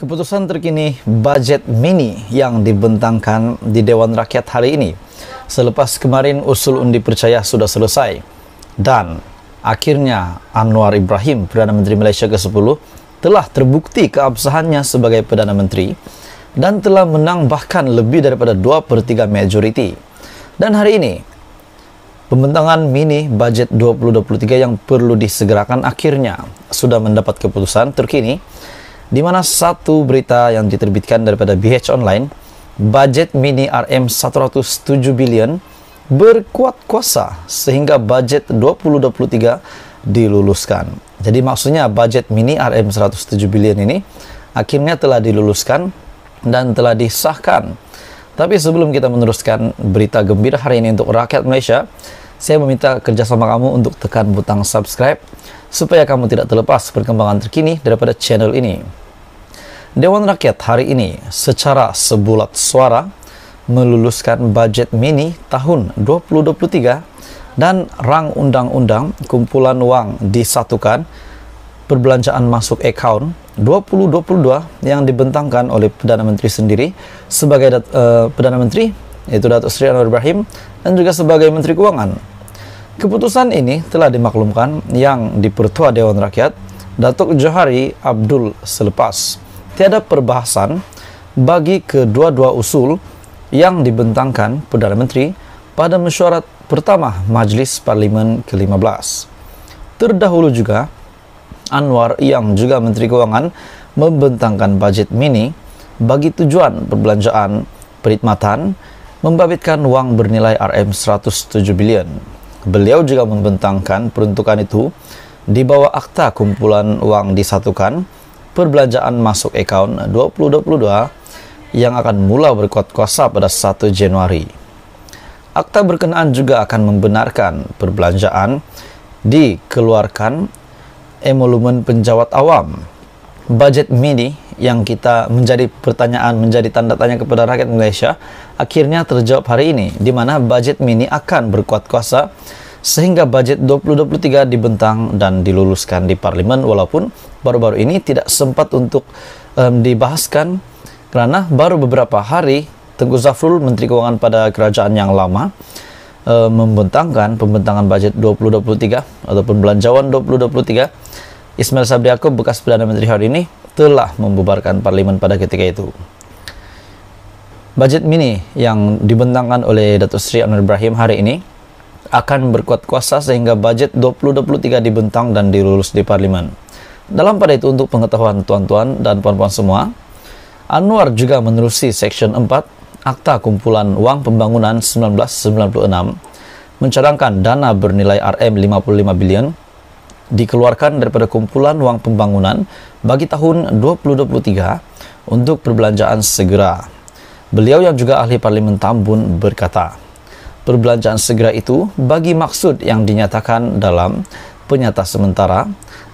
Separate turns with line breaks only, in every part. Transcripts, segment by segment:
Keputusan terkini budget mini yang dibentangkan di Dewan Rakyat hari ini selepas kemarin usul undi percaya sudah selesai dan akhirnya Anwar Ibrahim Perdana Menteri Malaysia ke-10 telah terbukti keabsahannya sebagai Perdana Menteri dan telah menang bahkan lebih daripada 2 per 3 majoriti. Dan hari ini, pembentangan mini budget 2023 yang perlu disegerakan akhirnya sudah mendapat keputusan terkini di mana satu berita yang diterbitkan daripada BH Online, budget mini RM 107 bilion berkuat kuasa sehingga budget 2023 diluluskan. Jadi maksudnya budget mini RM 107 bilion ini akhirnya telah diluluskan dan telah disahkan. Tapi sebelum kita meneruskan berita gembira hari ini untuk rakyat Malaysia, saya meminta kerjasama kamu untuk tekan butang subscribe supaya kamu tidak terlepas perkembangan terkini daripada channel ini. Dewan Rakyat hari ini secara sebulat suara meluluskan budget mini tahun 2023 dan rang undang-undang kumpulan uang disatukan perbelanjaan masuk account 2022 yang dibentangkan oleh Perdana Menteri sendiri sebagai uh, Perdana Menteri yaitu Datuk Sri Anwar Ibrahim dan juga sebagai Menteri Keuangan Keputusan ini telah dimaklumkan yang dipertua Dewan Rakyat, Datuk Johari Abdul selepas tiada perbahasan bagi kedua-dua usul yang dibentangkan Perdana Menteri pada mesyuarat pertama Majlis Parlimen ke-15. Terdahulu juga, Anwar yang juga Menteri Keuangan membentangkan bajet mini bagi tujuan perbelanjaan perkhidmatan membabitkan wang bernilai RM 107 bilion. Beliau juga membentangkan peruntukan itu di bawah akta kumpulan wang disatukan perbelanjaan masuk account 2022 yang akan mula berkuat kuasa pada 1 Januari. Akta berkenaan juga akan membenarkan perbelanjaan dikeluarkan emolumen penjawat awam budget mini yang kita menjadi pertanyaan, menjadi tanda tanya kepada rakyat Malaysia, akhirnya terjawab hari ini, di mana budget mini akan berkuat kuasa sehingga budget 2023 dibentang dan diluluskan di parlemen walaupun baru-baru ini tidak sempat untuk um, dibahaskan karena baru beberapa hari Tengku Zafrul Menteri Keuangan pada kerajaan yang lama um, membentangkan pembentangan budget 2023 ataupun belanjawan 2023 Ismail Sabri Yaakob bekas Perdana Menteri hari ini telah membubarkan parlemen pada ketika itu. Budget mini yang dibentangkan oleh Datuk sri Anwar Ibrahim hari ini akan berkuat kuasa sehingga budget 2023 dibentang dan dilulus di parlimen. Dalam pada itu untuk pengetahuan tuan-tuan dan puan-puan semua, Anwar juga menerusi Section 4 Akta Kumpulan Uang Pembangunan 1996 mencadangkan dana bernilai RM55 bilion dikeluarkan daripada kumpulan uang pembangunan bagi tahun 2023 untuk perbelanjaan segera. Beliau yang juga ahli parlimen Tambun berkata, perbelanjaan segera itu bagi maksud yang dinyatakan dalam penyata sementara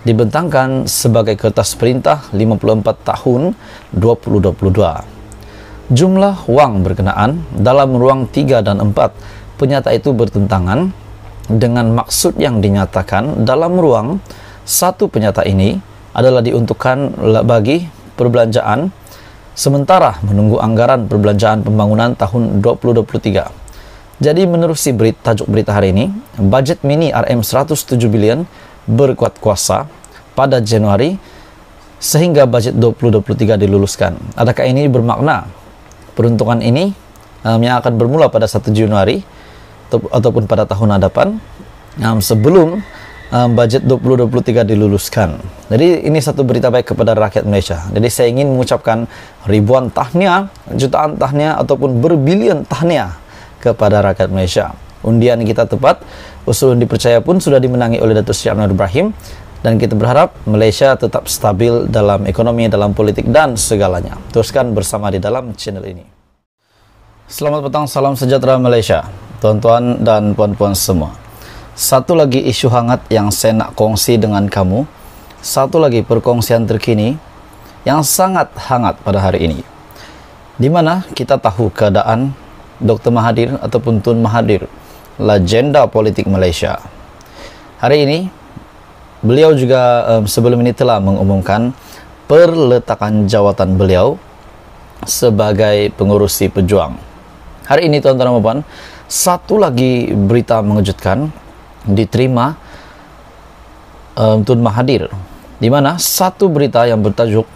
dibentangkan sebagai kertas perintah 54 tahun 2022. Jumlah wang berkenaan dalam ruang 3 dan 4 penyata itu bertentangan dengan maksud yang dinyatakan dalam ruang satu penyata ini adalah diuntukkan bagi perbelanjaan sementara menunggu anggaran perbelanjaan pembangunan tahun 2023 jadi menurut si berita, tajuk berita hari ini, budget mini RM 107 billion berkuat kuasa pada Januari sehingga budget 2023 diluluskan. Adakah ini bermakna peruntungan ini um, yang akan bermula pada 1 Januari ataupun pada tahun hadapan um, sebelum um, budget 2023 diluluskan. Jadi ini satu berita baik kepada rakyat Malaysia. Jadi saya ingin mengucapkan ribuan tahniah, jutaan tahniah ataupun berbilion tahniah kepada rakyat Malaysia. Undian kita tepat, usul dipercaya pun sudah dimenangi oleh Datuk Seri Anwar Ibrahim dan kita berharap Malaysia tetap stabil dalam ekonomi, dalam politik dan segalanya. Teruskan bersama di dalam channel ini. Selamat petang, salam sejahtera Malaysia, tuan-tuan dan puan-puan semua. Satu lagi isu hangat yang saya nak kongsi dengan kamu, satu lagi perkongsian terkini yang sangat hangat pada hari ini. Di mana kita tahu keadaan Dr. Mahathir ataupun Tun Mahathir, legenda politik Malaysia. Hari ini, beliau juga um, sebelum ini telah mengumumkan perletakan jawatan beliau sebagai pengurusi pejuang. Hari ini tuan-tuan dan puan, satu lagi berita mengejutkan diterima eh, um, Tun Mahathir di mana satu berita yang bertajuk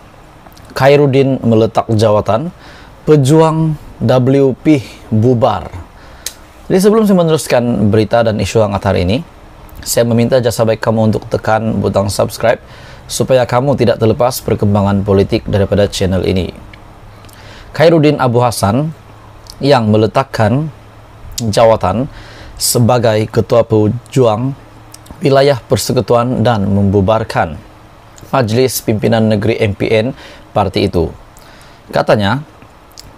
Khairuddin meletak jawatan pejuang WP bubar. Jadi sebelum saya meneruskan berita dan isu hangat hari ini, saya meminta jasa baik kamu untuk tekan butang subscribe supaya kamu tidak terlepas perkembangan politik daripada channel ini. Khairuddin Abu Hasan yang meletakkan jawatan sebagai Ketua Pejuang Wilayah Persekutuan dan membubarkan Majelis Pimpinan Negeri MPN parti itu. Katanya,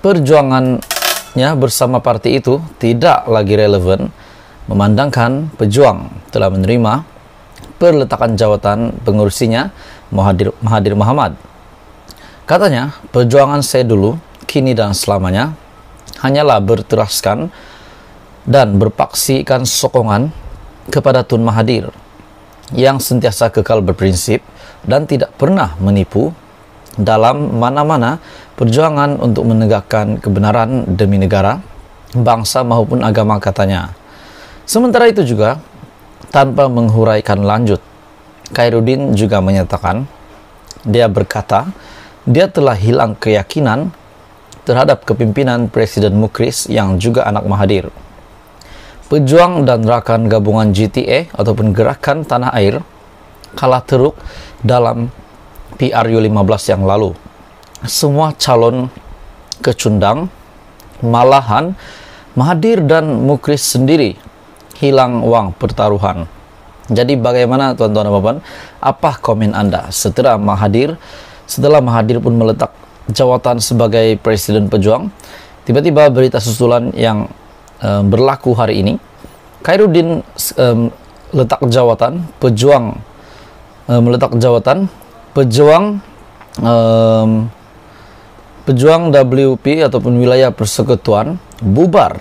perjuangannya bersama parti itu tidak lagi relevan, memandangkan pejuang telah menerima perletakan jawatan pengurusinya Mahathir, Mahathir Muhammad. Katanya, perjuangan saya dulu, kini dan selamanya hanyalah berteraskan dan berpaksikan sokongan kepada Tun Mahathir yang sentiasa kekal berprinsip dan tidak pernah menipu dalam mana-mana perjuangan untuk menegakkan kebenaran demi negara, bangsa maupun agama katanya. Sementara itu juga, tanpa menghuraikan lanjut, Khairuddin juga menyatakan, dia berkata, dia telah hilang keyakinan terhadap kepimpinan Presiden Mukris yang juga anak Mahathir. Pejuang dan rakan gabungan GTA ataupun gerakan tanah air kalah teruk dalam PRU 15 yang lalu. Semua calon kecundang, malahan Mahadir dan Mukris sendiri hilang uang pertaruhan. Jadi bagaimana tuan-tuan dan puan apa komen Anda setelah Mahadir setelah Mahadir pun meletak jawatan sebagai presiden pejuang, tiba-tiba berita susulan yang um, berlaku hari ini, Khairuddin um, letak jawatan, pejuang meletak jawatan pejuang um, pejuang WP ataupun wilayah persekutuan bubar.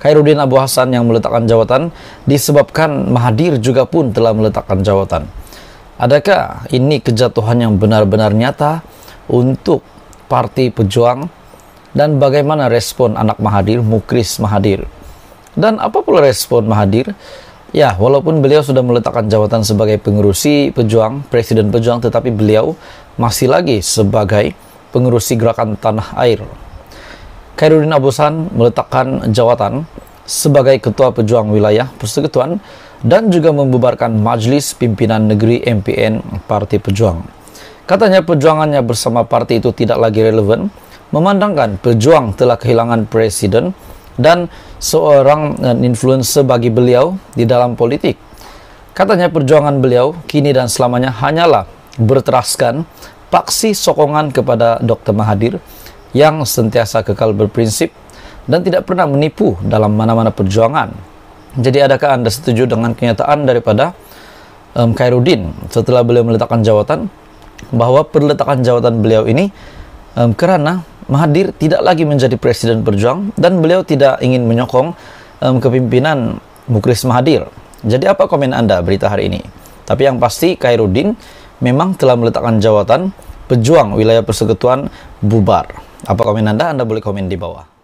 Khairuddin Abu Hasan yang meletakkan jawatan disebabkan mahadir juga pun telah meletakkan jawatan. Adakah ini kejatuhan yang benar-benar nyata untuk parti pejuang dan bagaimana respon anak mahadir Mukris mahadir Dan apa pula respon mahadir Ya, walaupun beliau sudah meletakkan jawatan sebagai pengurusi pejuang, presiden pejuang, tetapi beliau masih lagi sebagai pengurusi gerakan tanah air. Khairuddin Abusan meletakkan jawatan sebagai ketua pejuang wilayah persekutuan dan juga membubarkan Majelis Pimpinan Negeri MPN Parti Pejuang. Katanya perjuangannya bersama parti itu tidak lagi relevan, memandangkan pejuang telah kehilangan presiden dan seorang eh, influencer bagi beliau di dalam politik. Katanya perjuangan beliau kini dan selamanya hanyalah berteraskan paksi sokongan kepada Dr. Mahathir yang sentiasa kekal berprinsip dan tidak pernah menipu dalam mana-mana perjuangan. Jadi adakah Anda setuju dengan kenyataan daripada um, Khairuddin setelah beliau meletakkan jawatan bahwa perletakan jawatan beliau ini um, karena Mahathir tidak lagi menjadi presiden berjuang dan beliau tidak ingin menyokong um, kepimpinan Mukris Mahathir. Jadi apa komen Anda berita hari ini? Tapi yang pasti Khairuddin memang telah meletakkan jawatan pejuang wilayah persekutuan bubar. Apa komen Anda? Anda boleh komen di bawah.